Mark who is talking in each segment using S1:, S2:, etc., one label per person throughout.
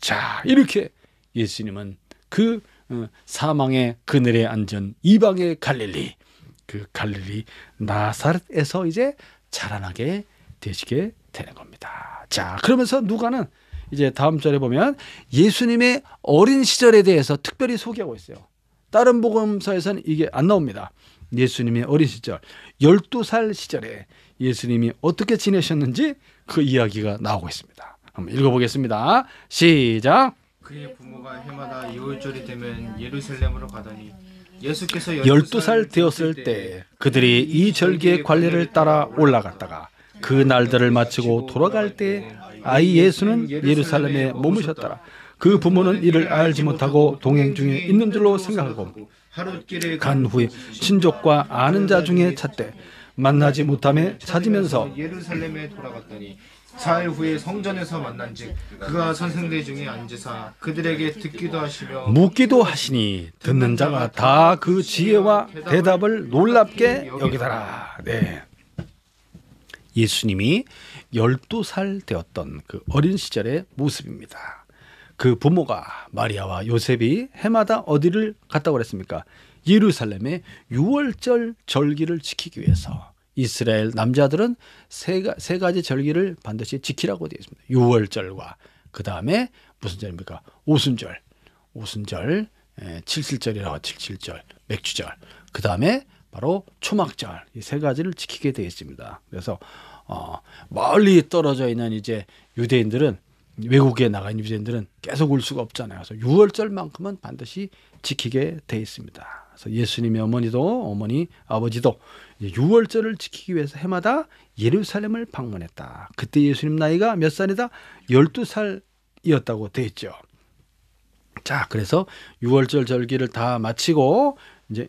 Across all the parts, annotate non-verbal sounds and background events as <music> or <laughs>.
S1: 자, 이렇게 예수님은 그 어, 사망의 그늘에 앉은 이방의 갈릴리, 그 갈릴리 나사렛에서 이제 자라나게 되시게 되는 겁니다. 자, 그러면서 누가는 이제 다음 절에 보면 예수님의 어린 시절에 대해서 특별히 소개하고 있어요. 다른 복음서에서는 이게 안 나옵니다. 예수님의 어린 시절, 12살 시절에 예수님이 어떻게 지내셨는지 그 이야기가 나오고 있습니다. 한번 읽어보겠습니다. 시작. 그의 부모가 해마다 유월절이 되면 예루살렘으로 가더니 예수께서 12살 되었을 때 그들이 이 절기의 관례를 따라 올라갔다가 그 날들을 마치고 돌아갈 때 아이 예수는 예루살렘에 머무셨더라. 그 부모는 이를 알지 못하고 동행 중에 있는 줄로 생각하고 간 후에 친족과 아는 자 중에 찾되 만나지 못함에 찾으면서 예루살렘에 돌아갔더니 사흘 후에 성전에서 만난즉 그가 선생들 중에 앉으사 그들에게 듣기도 하시며 묻기도 하시니 듣는 자가 다 그 지혜와 대답을 놀랍게 여기더라. 네. 예수님이 12살 되었던 그 어린 시절의 모습입니다. 그 부모가 마리아와 요셉이 해마다 어디를 갔다고 그랬습니까? 예루살렘의 6월절 절기를 지키기 위해서 이스라엘 남자들은 세, 세 가지 절기를 반드시 지키라고 되어 있습니다. 유월절과 그 다음에 무슨 절입니까? 오순절, 오순절, 예, 칠칠절이라고 칠칠절, 맥주절, 그 다음에 바로 초막절 이 세 가지를 지키게 되어 있습니다. 그래서 어, 멀리 떨어져 있는 이제 유대인들은 외국에 나가 있는 유대인들은 계속 올 수가 없잖아요. 그래서 6월절만큼은 반드시 지키게 돼 있습니다. 그래서 예수님의 어머니도 어머니 아버지도 6월절을 지키기 위해서 해마다 예루살렘을 방문했다. 그때 예수님 나이가 몇 살이다? 12살이었다고 돼 있죠. 자, 그래서 6월절 절기를 다 마치고 이제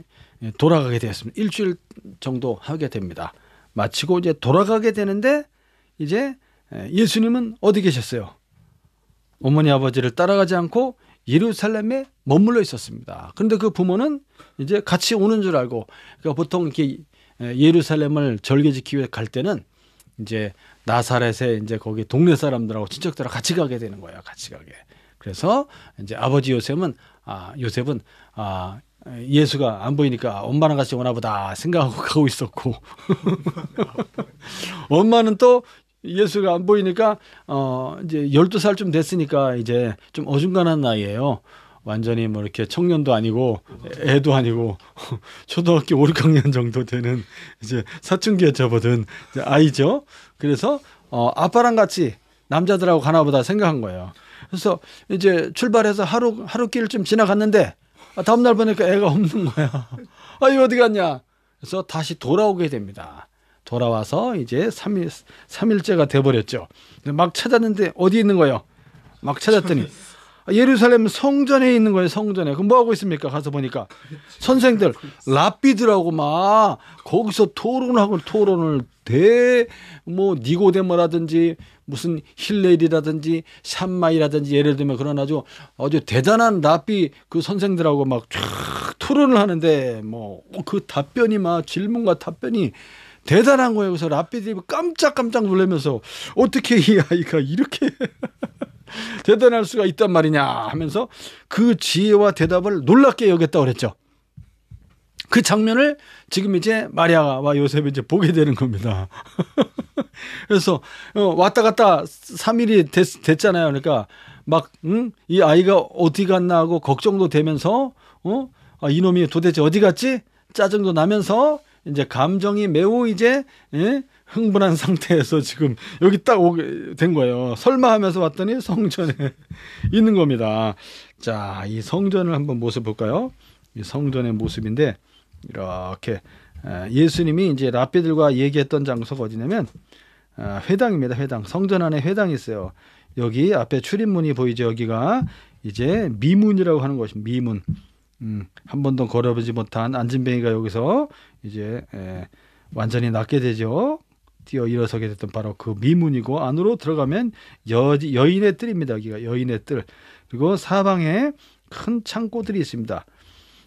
S1: 돌아가게 되었습니다. 일주일 정도 하게 됩니다. 마치고 이제 돌아가게 되는데 이제 예수님은 어디 계셨어요? 어머니 아버지를 따라가지 않고 예루살렘에 머물러 있었습니다. 그런데 그 부모는 이제 같이 오는 줄 알고 그러니까 보통 이렇게 예루살렘을 절개 지키기 위해 갈 때는 이제 나사렛에 이제 거기 동네 사람들하고 친척들하고 같이 가게 되는 거예요. 같이 가게. 그래서 이제 아버지 요셉은 아 요셉은 아 예수가 안 보이니까 엄마랑 같이 오나 보다 생각하고 가고 있었고 <laughs> 엄마는 또 예수가 안 보이니까 어 이제 열두 살쯤 됐으니까 이제 좀 어중간한 나이예요. 완전히 뭐 이렇게 청년도 아니고 애도 아니고 <laughs> 초등학교 5, 6학년 정도 되는 이제 사춘기에 접어든 이제 아이죠. 그래서 어 아빠랑 같이 남자들하고 가나보다 생각한 거예요. 그래서 이제 출발해서 하루 하루 길을 좀 지나갔는데 아, 다음 날 보니까 애가 없는 거야. <laughs> 아, 이 어디 갔냐? 그래서 다시 돌아오게 됩니다. 돌아와서 이제 삼일삼일째가 3일, 돼버렸죠. 막 찾았는데 어디 있는 거예요? 막 찾았더니 <laughs> 예루살렘 성전에 있는 거예요. 성전에. 그럼 뭐 하고 있습니까? 가서 보니까 선생들 랍비들하고 막 거기서 토론하고 토론을 대 뭐 니고데모라든지 무슨 힐렐이라든지 샴마이라든지 예를 들면 그런 아주 아주 대단한 랍비 그 선생들하고 막쫙 토론을 하는데 뭐 그 답변이 막 질문과 답변이 대단한 거예요. 그래서 라피디브 깜짝깜짝 놀라면서 어떻게 이 아이가 이렇게 <laughs> 대단할 수가 있단 말이냐 하면서 그 지혜와 대답을 놀랍게 여겼다고 그랬죠. 그 장면을 지금 이제 마리아와 요셉이 이제 보게 되는 겁니다. <laughs> 그래서 어, 왔다 갔다 3일이 됐, 잖아요 그러니까 막, 응? 이 아이가 어디 갔나 하고 걱정도 되면서, 어? 아, 이놈이 도대체 어디 갔지? 짜증도 나면서 이제 감정이 매우 이제 예? 흥분한 <laughs> 상태에서 지금 여기 딱 오게 된 거예요. 설마 하면서 왔더니 성전에 <laughs> 있는 겁니다. 자, 이 성전을 한번 모습 볼까요? 이 성전의 모습인데 이렇게 예수님이 이제 라비들과 얘기했던 장소가 어디냐면 아, 회당입니다. 회당. 성전 안에 회당이 있어요. 여기 앞에 출입문이 보이죠. 여기가 이제 미문이라고 하는 것입니다. 미문. 음, 한 번도 걸어보지 못한 안진뱅이가 여기서 이제 에, 예, 완전히 낫게 되죠. 뛰어 일어서게 됐던 바로 그 미문이고 안으로 들어가면 여, 여인의 뜰입니다. 여기가 여인의 뜰. 그리고 사방에 큰 창고들이 있습니다.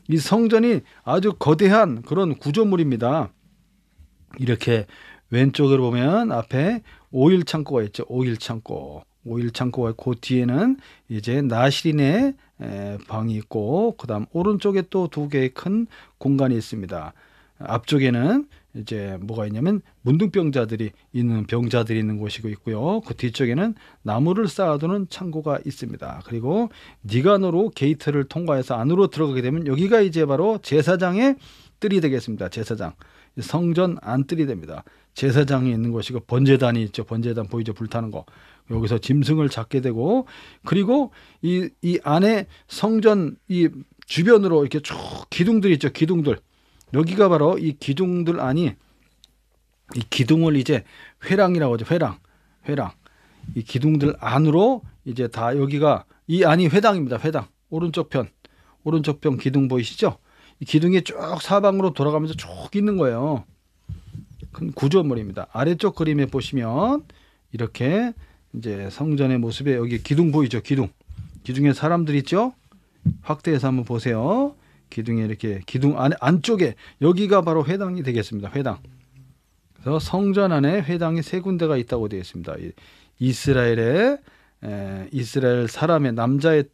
S1: 이 성전이 아주 거대한 그런 구조물입니다. 이렇게 왼쪽으로 보면 앞에 오일 창고가 있죠. 오일 창고. 오일 창고가 그 뒤에는 이제 나시린의 방이 있고 그다음 오른쪽에 또 두 개의 큰 공간이 있습니다. 앞쪽에는 이제 뭐가 있냐면 문둥병자들이 있는 병자들이 있는 곳이고 있고요. 그 뒤쪽에는 나무를 쌓아두는 창고가 있습니다. 그리고 니간으로 게이트를 통과해서 안으로 들어가게 되면 여기가 이제 바로 제사장의 뜰이 되겠습니다. 제사장 성전 안뜰이 됩니다. 제사장이 있는 곳이고 번제단이 있죠. 번제단 보이죠? 불타는 거. 여기서 짐승을 잡게 되고 그리고 이, 이 안에 성전 이 주변으로 이렇게 쭉 기둥들이 있죠. 기둥들. 여기가 바로 이 기둥들 안이 이 기둥을 이제 회랑이라고 하죠. 회랑. 회랑. 이 기둥들 안으로 이제 다 여기가 이 안이 회당입니다. 회당. 오른쪽 편. 오른쪽 편 기둥 보이시죠? 이 기둥이 쭉 사방으로 돌아가면서 쭉 있는 거예요. 큰 구조물입니다. 아래쪽 그림에 보시면 이렇게 이제 성전의 모습에 여기 기둥 보이죠? 기둥. 기둥에 사람들 있죠? 확대해서 한번 보세요. 기둥에 이렇게 기둥 안, 안쪽에 여기가 바로 회당이 되겠습니다. 회당. 그래서 성전 안에 회당이 세 군데가 있다고 되어 있습니다. 이스라엘의 에, 이스라엘 사람의 남자의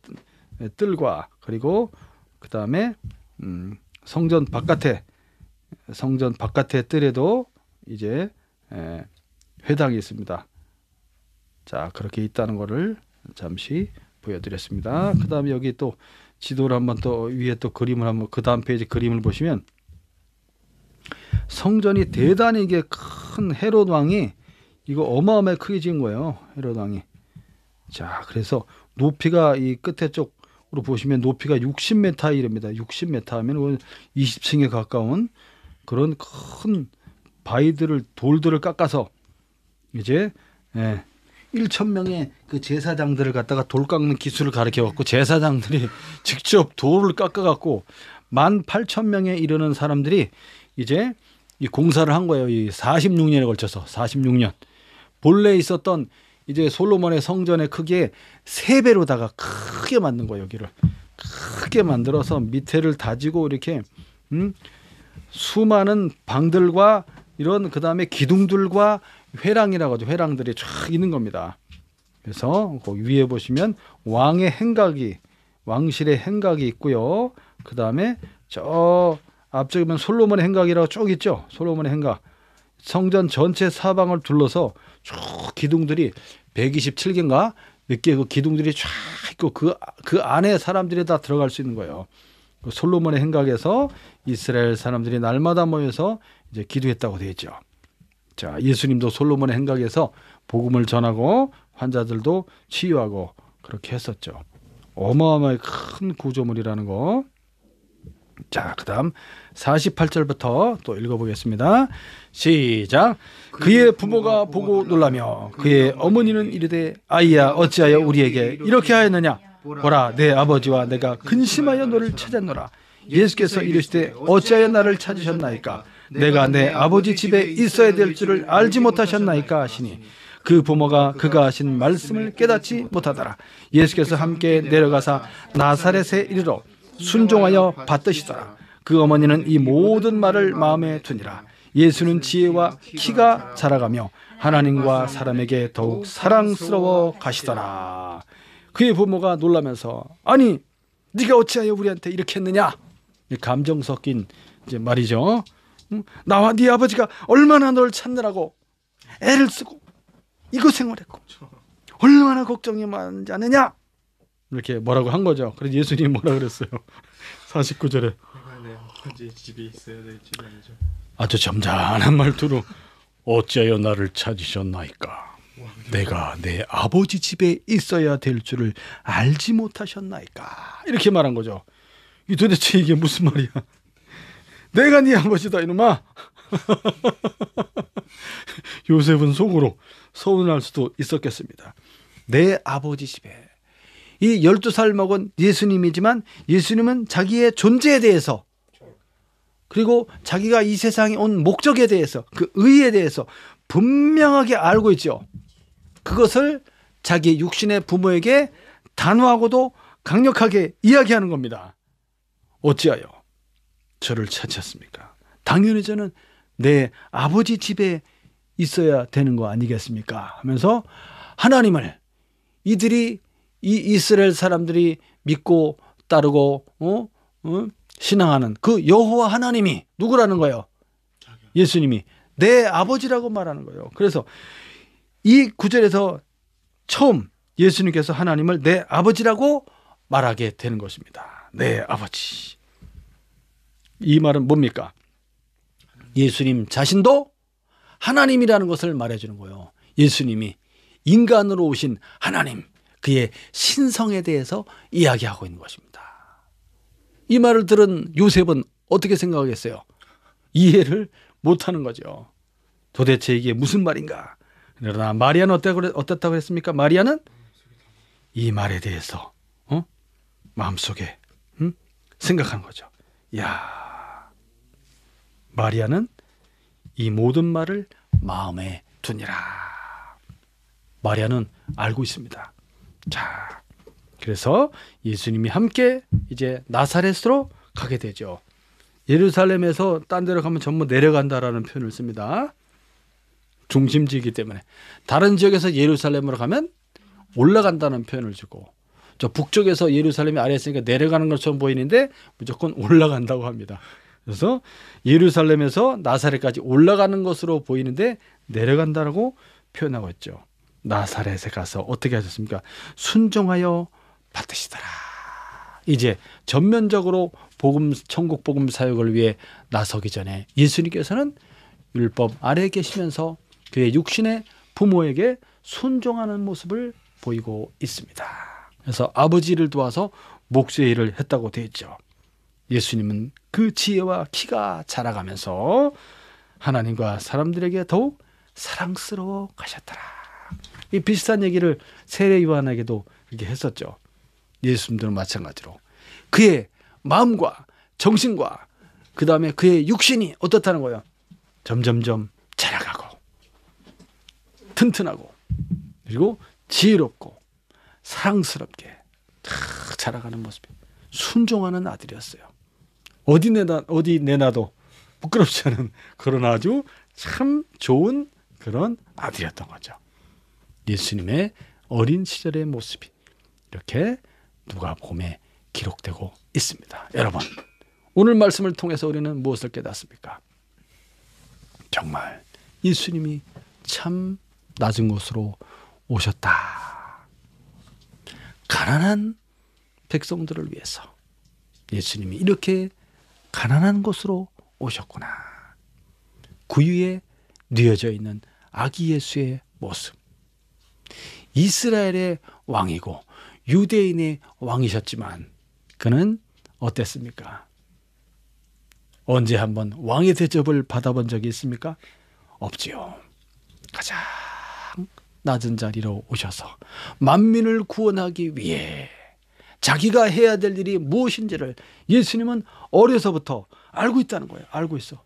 S1: 뜰과 그리고 그 다음에 음, 성전 바깥에 성전 바깥에 뜰에도 이제 에, 회당이 있습니다. 자 그렇게 있다는 거를 잠시 보여드렸습니다. 그 다음에 여기 또 지도를 한번 또 위에 또 그림을 한번 그 다음 페이지 그림을 보시면 성전이 대단히 이게 큰 헤롯 왕이 이거 어마어마하게 크게 지은 거예요. 헤롯 왕이. 자 그래서 높이가 이 끝에 쪽으로 보시면 높이가 60m 이릅니다. 60m 하면 20층에 가까운 그런 큰 바위들을 돌들을 깎아서 이제 예, 1천 명의그 제사장들을 갖다가 돌 깎는 기술을 가르켜 왔고 제사장들이 <laughs> 직접 돌을 깎아 갖고 만8천 명에 이르는 사람들이 이제 이 공사를 한 거예요. 이4 6 년에 걸쳐서 4 6년 본래 있었던 이제 솔로몬의 성전의 크기에 세 배로다가 크게 만든 거예요. 여기를 크게 만들어서 밑에를 다지고 이렇게 음 수많은 방들과 이런 그다음에 기둥들과 회랑이라고 하죠. 회랑들이 쫙 있는 겁니다. 그래서 그 위에 보시면 왕의 행각이 왕실의 행각이 있고요. 그 다음에 저 앞쪽에 보면 솔로몬의 행각이라고 쭉 있죠. 솔로몬의 행각. 성전 전체 사방을 둘러서 쭉 기둥들이 127개인가 늦게 그 기둥들이 쫙 있고 그, 그 안에 사람들이 다 들어갈 수 있는 거예요. 그 솔로몬의 행각에서 이스라엘 사람들이 날마다 모여서 이제 기도했다고 되어 있죠. 자, 예수님도 솔로몬의 행각에서 복음을 전하고 환자들도 치유하고 그렇게 했었죠. 어마어마하큰 구조물이라는 거. 자, 그다음 48절부터 또 읽어 보겠습니다. 시작. 그의 부모가 보고 놀라며 그의 어머니는 이르되 아이야 어찌하여 우리에게 이렇게 하였느냐 보라 내 아버지와 내가 근심하여 너를 찾았노라 예수께서 이르시되 어찌하여 나를 찾으셨나이까 내가 내 아버지 집에 있어야 될 줄을 알지 못하셨나이까 하시니 그 부모가 그가 하신 말씀을 깨닫지 못하더라. 예수께서 함께 내려가사 나사렛에 이르러 순종하여 받드시더라. 그 어머니는 이 모든 말을 마음에 두니라. 예수는 지혜와 키가 자라가며 하나님과 사람에게 더욱 사랑스러워 가시더라. 그의 부모가 놀라면서 아니 네가 어찌하여 우리한테 이렇게 했느냐? 감정 섞인 이제 말이죠. 음, 나와 네 아버지가 얼마나 널 찾느라고 애를 쓰고 이거생활 했고 그렇죠. 얼마나 걱정이 많지 않느냐 이렇게 뭐라고 한 거죠. 그래서 예수님이 뭐라 그랬어요. 49절에 <laughs> 아주 점잖은 말투로 어찌하여 나를 찾으셨나이까 내가 내 아버지 집에 있어야 될 줄을 알지 못하셨나이까 이렇게 말한 거죠. 도대체 이게 무슨 말이야? 내가 네 아버지다 이놈아. <laughs> 요셉은 속으로 서운할 수도 있었겠습니다. 내 아버지 집에 이 12살 먹은 예수님이지만 예수님은 자기의 존재에 대해서 그리고 자기가 이 세상에 온 목적에 대해서 그 의에 대해서 분명하게 알고 있죠. 그것을 자기 육신의 부모에게 단호하고도 강력하게 이야기하는 겁니다. 어찌하여 저를 찾았습니까? 당연히 저는 내 아버지 집에 있어야 되는 거 아니겠습니까? 하면서 하나님을 이들이 이 이스라엘 사람들이 믿고 따르고 어? 어? 신앙하는 그 여호와 하나님이 누구라는 거예요? 예수님이 내 아버지라고 말하는 거예요. 그래서 이 구절에서 처음 예수님께서 하나님을 내 아버지라고 말하게 되는 것입니다. 내 아버지. 이 말은 뭡니까? 예수님 자신도 하나님이라는 것을 말해주는 거예요. 예수님이 인간으로 오신 하나님, 그의 신성에 대해서 이야기하고 있는 것입니다. 이 말을 들은 요셉은 어떻게 생각하겠어요? 이해를 못하는 거죠. 도대체 이게 무슨 말인가? 그러나 마리아는 어땠다고 했습니까? 마리아는 이 말에 대해서 어? 마음속에 응? 음? 생각한 거죠. 야 마리아는 이 모든 말을 마음에 두니라. 마리아는 알고 있습니다. 자, 그래서 예수님이 함께 이제 나사렛으로 가게 되죠. 예루살렘에서 딴 데로 가면 전부 내려간다라는 표현을 씁니다. 중심지이기 때문에 다른 지역에서 예루살렘으로 가면 올라간다는 표현을 주고 저 북쪽에서 예루살렘이 아래 있으니까 내려가는 것처럼 보이는데 무조건 올라간다고 합니다. 그래서 예루살렘에서 나사렛까지 올라가는 것으로 보이는데 내려간다라고 표현하고 있죠. 나사렛에 가서 어떻게 하셨습니까? 순종하여 받으시더라. 이제 전면적으로 복음 천국 복음 사역을 위해 나서기 전에 예수님께서는 율법 아래에 계시면서 그의 육신의 부모에게 순종하는 모습을 보이고 있습니다. 그래서 아버지를 도와서 목수의 일을 했다고 되어 있죠. 예수님은 그 지혜와 키가 자라가면서 하나님과 사람들에게 더욱 사랑스러워 가셨더라. 이 비슷한 얘기를 세례 요한에게도 이렇게 했었죠. 예수님도 마찬가지로 그의 마음과 정신과 그 다음에 그의 육신이 어떻다는 거예요. 점점점 자라가고 튼튼하고 그리고 지혜롭고 사랑스럽게 탁 자라가는 모습이 순종하는 아들이었어요. 어디 내다 어디 내놔도 부끄럽지 않은 그런 아주 참 좋은 그런 아들이었던 거죠. 예수님의 어린 시절의 모습이 이렇게 누가 봄에 기록되고 있습니다. 여러분, 오늘 말씀을 통해서 우리는 무엇을 깨닫습니까? 정말 예수님이 참 낮은 곳으로 오셨다. 가난한 백성들을 위해서 예수님이 이렇게 가난한 곳으로 오셨구나. 구유에 그 뉘어져 있는 아기 예수의 모습. 이스라엘의 왕이고 유대인의 왕이셨지만 그는 어땠습니까? 언제 한번 왕의 대접을 받아본 적이 있습니까? 없지요. 가장 낮은 자리로 오셔서 만민을 구원하기 위해 자기가 해야 될 일이 무엇인지를 예수님은 어려서부터 알고 있다는 거예요. 알고 있어.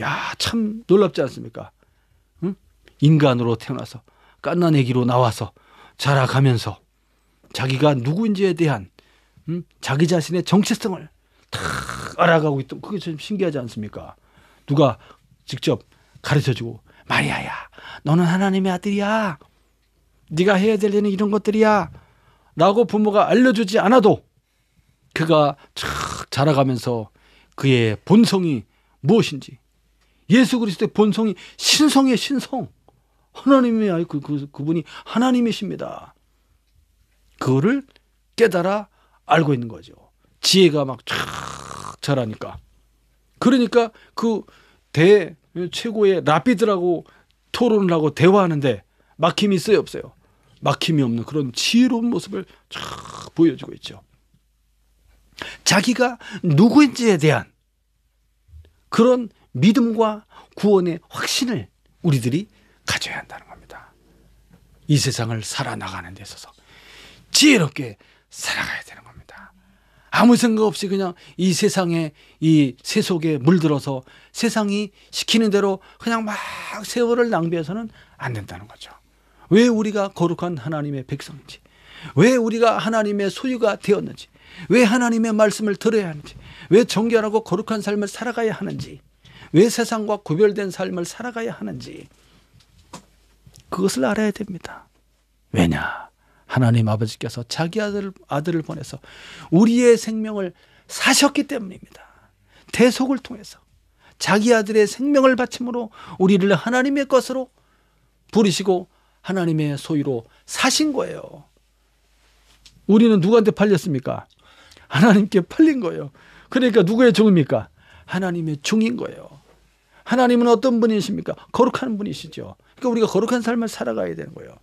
S1: 야, 참 놀랍지 않습니까? 응? 인간으로 태어나서 깐난 애기로 나와서 자라가면서 자기가 누구인지에 대한 응? 자기 자신의 정체성을 탁 알아가고 있던 그게 참 신기하지 않습니까? 누가 직접 가르쳐주고 마리아야, 너는 하나님의 아들이야. 네가 해야 될 일은 이런 것들이야. 라고 부모가 알려주지 않아도 그가 착 자라가면서 그의 본성이 무엇인지 예수 그리스도의 본성이 신성의 신성 하나님의 아이 그, 그, 그분이 하나님이십니다. 그거를 깨달아 알고 있는 거죠. 지혜가 막 촥 자라니까. 그러니까 그 대 최고의 라피드라고 토론을 하고 대화하는데 막힘이 있어요 없어요. 막힘이 없는 그런 지혜로운 모습을 쫙 보여주고 있죠. 자기가 누구인지에 대한 그런 믿음과 구원의 확신을 우리들이 가져야 한다는 겁니다. 이 세상을 살아나가는 데 있어서 지혜롭게 살아가야 되는 겁니다. 아무 생각 없이 그냥 이 세상에 이 세속에 물들어서 세상이 시키는 대로 그냥 막 세월을 낭비해서는 안 된다는 거죠. 왜 우리가 거룩한 하나님의 백성인지, 왜 우리가 하나님의 소유가 되었는지, 왜 하나님의 말씀을 들어야 하는지, 왜 정결하고 거룩한 삶을 살아가야 하는지, 왜 세상과 구별된 삶을 살아가야 하는지, 그것을 알아야 됩니다. 왜냐? 하나님 아버지께서 자기 아들, 아들을 보내서 우리의 생명을 사셨기 때문입니다. 대속을 통해서 자기 아들의 생명을 바침으로 우리를 하나님의 것으로 부르시고 하나님의 소유로 사신 거예요. 우리는 누구한테 팔렸습니까? 하나님께 팔린 거예요. 그러니까 누구의 종입니까? 하나님의 종인 거예요. 하나님은 어떤 분이십니까? 거룩한 분이시죠. 그러니까 우리가 거룩한 삶을 살아가야 되는 거예요.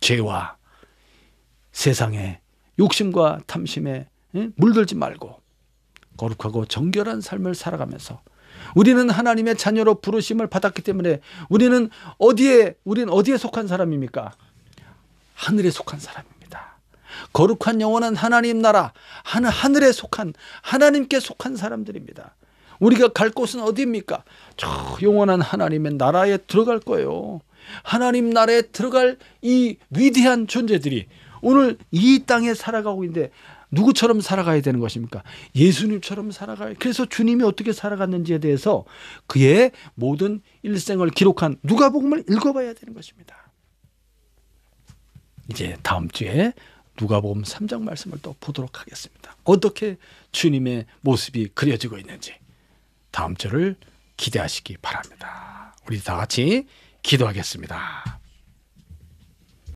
S1: 죄와 세상의 욕심과 탐심에 물들지 말고 거룩하고 정결한 삶을 살아가면서 우리는 하나님의 자녀로 부르심을 받았기 때문에 우리는 어디에 우리는 어디에 속한 사람입니까? 하늘에 속한 사람입니다. 거룩한 영혼은 하나님 나라 하늘에 속한 하나님께 속한 사람들입니다. 우리가 갈 곳은 어디입니까? 저 영원한 하나님의 나라에 들어갈 거예요. 하나님 나라에 들어갈 이 위대한 존재들이 오늘 이 땅에 살아가고 있는데 누구처럼 살아가야 되는 것입니까? 예수님처럼 살아가요. 그래서 주님이 어떻게 살아갔는지에 대해서 그의 모든 일생을 기록한 누가복음을 읽어봐야 되는 것입니다. 이제 다음 주에 누가복음 3장 말씀을 또 보도록 하겠습니다. 어떻게 주님의 모습이 그려지고 있는지 다음 주를 기대하시기 바랍니다. 우리 다 같이 기도하겠습니다.